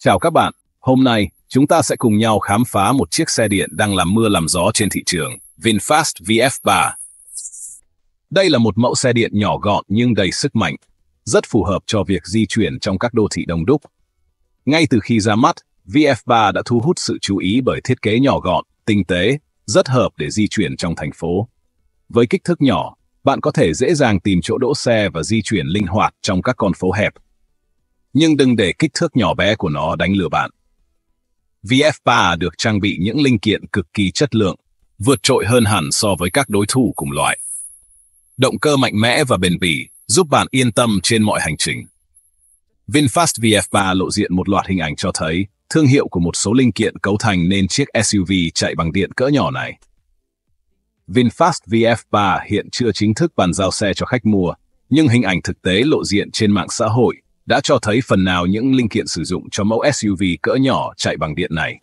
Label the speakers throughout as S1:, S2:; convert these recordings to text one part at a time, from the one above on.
S1: Chào các bạn, hôm nay chúng ta sẽ cùng nhau khám phá một chiếc xe điện đang làm mưa làm gió trên thị trường, VinFast VF3. Đây là một mẫu xe điện nhỏ gọn nhưng đầy sức mạnh, rất phù hợp cho việc di chuyển trong các đô thị đông đúc. Ngay từ khi ra mắt, VF3 đã thu hút sự chú ý bởi thiết kế nhỏ gọn, tinh tế, rất hợp để di chuyển trong thành phố. Với kích thước nhỏ, bạn có thể dễ dàng tìm chỗ đỗ xe và di chuyển linh hoạt trong các con phố hẹp, nhưng đừng để kích thước nhỏ bé của nó đánh lừa bạn. VF3 được trang bị những linh kiện cực kỳ chất lượng, vượt trội hơn hẳn so với các đối thủ cùng loại. Động cơ mạnh mẽ và bền bỉ giúp bạn yên tâm trên mọi hành trình. VinFast VF3 lộ diện một loạt hình ảnh cho thấy thương hiệu của một số linh kiện cấu thành nên chiếc SUV chạy bằng điện cỡ nhỏ này. VinFast VF3 hiện chưa chính thức bàn giao xe cho khách mua, nhưng hình ảnh thực tế lộ diện trên mạng xã hội đã cho thấy phần nào những linh kiện sử dụng cho mẫu SUV cỡ nhỏ chạy bằng điện này.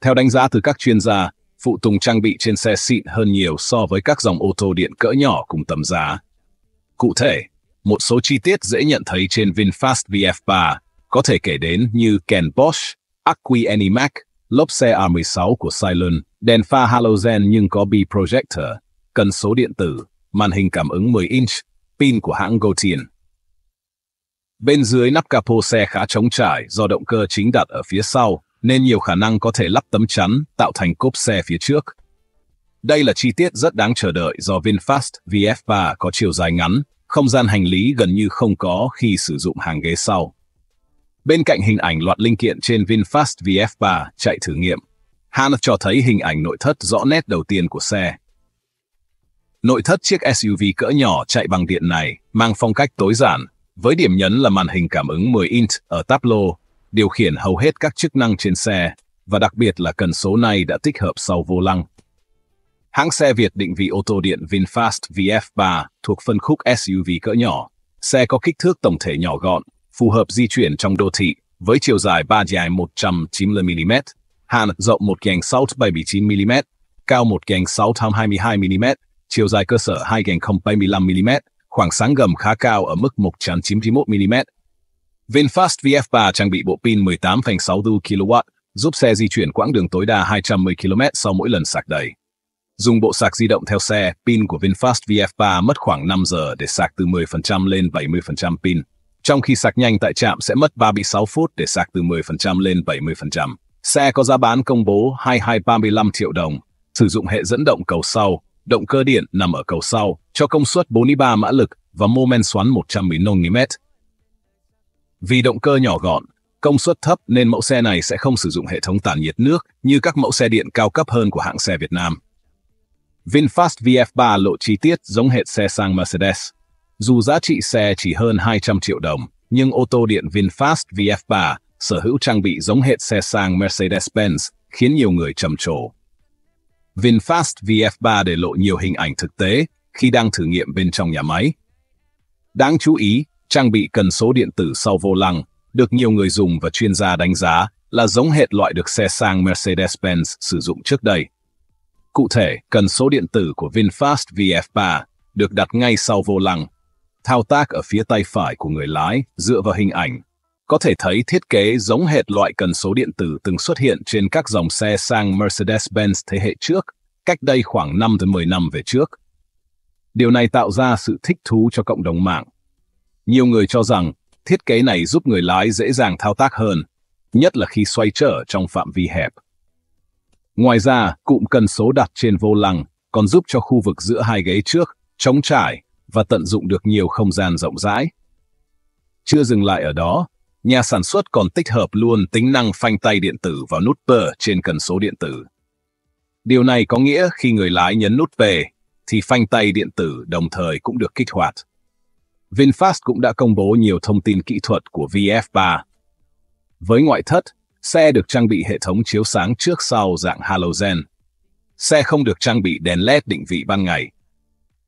S1: Theo đánh giá từ các chuyên gia, phụ tùng trang bị trên xe xịn hơn nhiều so với các dòng ô tô điện cỡ nhỏ cùng tầm giá. Cụ thể, một số chi tiết dễ nhận thấy trên VinFast VF3 có thể kể đến như kèn Bosch, ắc quy Animac, lốp xe A16 của Silent, đèn pha halogen nhưng có B-projector, cần số điện tử, màn hình cảm ứng 10 inch, pin của hãng Gotien. Bên dưới nắp capo xe khá trống trải do động cơ chính đặt ở phía sau, nên nhiều khả năng có thể lắp tấm chắn, tạo thành cốp xe phía trước. Đây là chi tiết rất đáng chờ đợi do VinFast VF3 có chiều dài ngắn, không gian hành lý gần như không có khi sử dụng hàng ghế sau. Bên cạnh hình ảnh loạt linh kiện trên VinFast VF3 chạy thử nghiệm, Han cho thấy hình ảnh nội thất rõ nét đầu tiên của xe. Nội thất chiếc SUV cỡ nhỏ chạy bằng điện này mang phong cách tối giản, với điểm nhấn là màn hình cảm ứng 10 inch ở Tablo, điều khiển hầu hết các chức năng trên xe, và đặc biệt là cần số này đã tích hợp sau vô lăng. Hãng xe Việt định vị ô tô điện VinFast VF3 thuộc phân khúc SUV cỡ nhỏ. Xe có kích thước tổng thể nhỏ gọn, phù hợp di chuyển trong đô thị, với chiều dài 3 dài 190mm, hàn rộng 1 gành 679mm, cao 1 gành 622mm, chiều dài cơ sở 2 gành 075mm, khoảng sáng gầm khá cao ở mức 191 mm. VinFast VF3 trang bị bộ pin 18,6 kW, giúp xe di chuyển quãng đường tối đa 210 km sau mỗi lần sạc đầy. Dùng bộ sạc di động theo xe, pin của VinFast VF3 mất khoảng 5 giờ để sạc từ 10% lên 70% pin, trong khi sạc nhanh tại trạm sẽ mất 36 phút để sạc từ 10% lên 70%. Xe có giá bán công bố 2235 triệu đồng, sử dụng hệ dẫn động cầu sau, Động cơ điện nằm ở cầu sau, cho công suất 43 mã lực và mô men xoắn 110 Nm. Vì động cơ nhỏ gọn, công suất thấp nên mẫu xe này sẽ không sử dụng hệ thống tản nhiệt nước như các mẫu xe điện cao cấp hơn của hãng xe Việt Nam. VinFast VF3 lộ chi tiết giống hệ xe sang Mercedes. Dù giá trị xe chỉ hơn 200 triệu đồng, nhưng ô tô điện VinFast VF3 sở hữu trang bị giống hệ xe sang Mercedes-Benz, khiến nhiều người trầm trồ. VinFast VF3 để lộ nhiều hình ảnh thực tế khi đang thử nghiệm bên trong nhà máy. Đáng chú ý, trang bị cần số điện tử sau vô lăng được nhiều người dùng và chuyên gia đánh giá là giống hệt loại được xe sang Mercedes-Benz sử dụng trước đây. Cụ thể, cần số điện tử của VinFast VF3 được đặt ngay sau vô lăng, thao tác ở phía tay phải của người lái dựa vào hình ảnh có thể thấy thiết kế giống hệt loại cần số điện tử từng xuất hiện trên các dòng xe sang Mercedes-Benz thế hệ trước, cách đây khoảng 5 tới 10 năm về trước. Điều này tạo ra sự thích thú cho cộng đồng mạng. Nhiều người cho rằng thiết kế này giúp người lái dễ dàng thao tác hơn, nhất là khi xoay trở trong phạm vi hẹp. Ngoài ra, cụm cần số đặt trên vô lăng còn giúp cho khu vực giữa hai ghế trước trống trải và tận dụng được nhiều không gian rộng rãi. Chưa dừng lại ở đó, Nhà sản xuất còn tích hợp luôn tính năng phanh tay điện tử vào nút bờ trên cần số điện tử. Điều này có nghĩa khi người lái nhấn nút về, thì phanh tay điện tử đồng thời cũng được kích hoạt. VinFast cũng đã công bố nhiều thông tin kỹ thuật của VF3. Với ngoại thất, xe được trang bị hệ thống chiếu sáng trước sau dạng halogen. Xe không được trang bị đèn LED định vị ban ngày.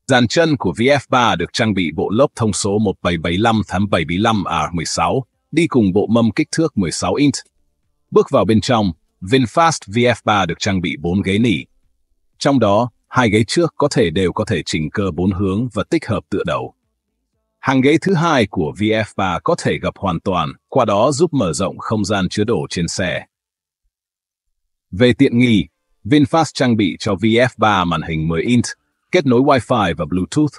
S1: Dàn chân của VF3 được trang bị bộ lốp thông số 1775 75R16 đi cùng bộ mâm kích thước 16 inch. Bước vào bên trong, VinFast VF3 được trang bị 4 ghế nỉ. Trong đó, hai ghế trước có thể đều có thể chỉnh cơ bốn hướng và tích hợp tựa đầu. Hàng ghế thứ hai của VF3 có thể gập hoàn toàn, qua đó giúp mở rộng không gian chứa đồ trên xe. Về tiện nghi, VinFast trang bị cho VF3 màn hình 10 inch, kết nối Wi-Fi và Bluetooth.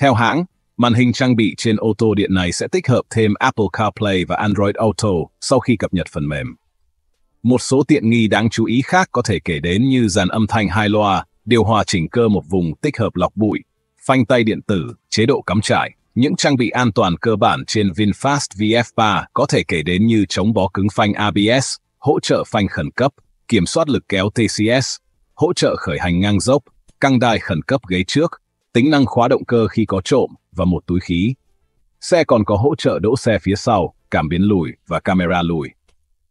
S1: Theo hãng, Màn hình trang bị trên ô tô điện này sẽ tích hợp thêm Apple CarPlay và Android Auto sau khi cập nhật phần mềm. Một số tiện nghi đáng chú ý khác có thể kể đến như dàn âm thanh hai loa, điều hòa chỉnh cơ một vùng tích hợp lọc bụi, phanh tay điện tử, chế độ cắm trại. Những trang bị an toàn cơ bản trên VinFast VF3 có thể kể đến như chống bó cứng phanh ABS, hỗ trợ phanh khẩn cấp, kiểm soát lực kéo TCS, hỗ trợ khởi hành ngang dốc, căng đai khẩn cấp ghế trước, tính năng khóa động cơ khi có trộm, và một túi khí. Xe còn có hỗ trợ đỗ xe phía sau, cảm biến lùi và camera lùi.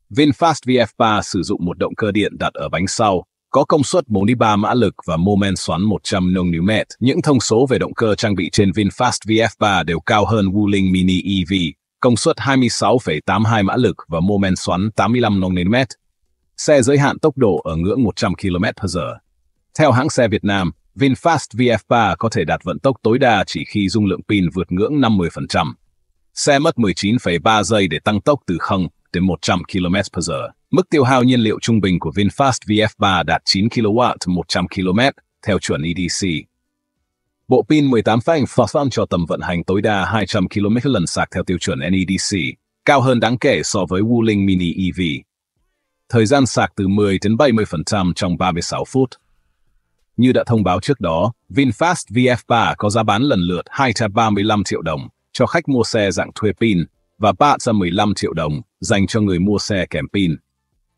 S1: VinFast VF3 sử dụng một động cơ điện đặt ở bánh sau, có công suất 43 mã lực và mô men xoắn 100 Nm. Những thông số về động cơ trang bị trên VinFast VF3 đều cao hơn Wuling Mini EV, công suất 26,82 mã lực và mô men xoắn 85 Nm. Xe giới hạn tốc độ ở ngưỡng 100 km/h. Theo hãng xe Việt Nam, VinFast VF3 có thể đạt vận tốc tối đa chỉ khi dung lượng pin vượt ngưỡng 50%. Xe mất 19,3 giây để tăng tốc từ 0 đến 100 km/h. Mức tiêu hao nhiên liệu trung bình của VinFast VF3 đạt 9 kW 100 km theo chuẩn EDC. Bộ pin 18 phanh Fosfam cho tầm vận hành tối đa 200 km lần sạc theo tiêu chuẩn NEDC, cao hơn đáng kể so với Wuling Mini EV. Thời gian sạc từ 10 đến 70% trong 36 phút. Như đã thông báo trước đó, VinFast VF3 có giá bán lần lượt 235 triệu đồng cho khách mua xe dạng thuê pin và 315 triệu đồng dành cho người mua xe kèm pin.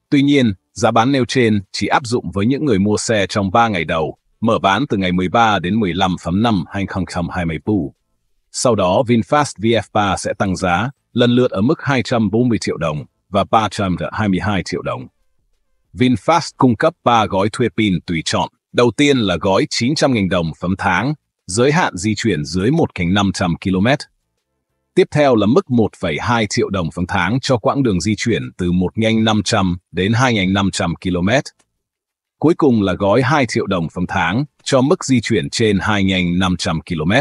S1: Tuy nhiên, giá bán nêu trên chỉ áp dụng với những người mua xe trong 3 ngày đầu, mở bán từ ngày 13 đến 15 tháng 5 2024. Sau đó, VinFast VF3 sẽ tăng giá, lần lượt ở mức 240 triệu đồng và 322 triệu đồng. VinFast cung cấp 3 gói thuê pin tùy chọn Đầu tiên là gói 900.000 đồng phấm tháng, giới hạn di chuyển dưới 1,500 km. Tiếp theo là mức 1,2 triệu đồng phấm tháng cho quãng đường di chuyển từ 1 nhanh 500 đến 2 nhanh 500 km. Cuối cùng là gói 2 triệu đồng phấm tháng cho mức di chuyển trên 2 nhanh 500 km.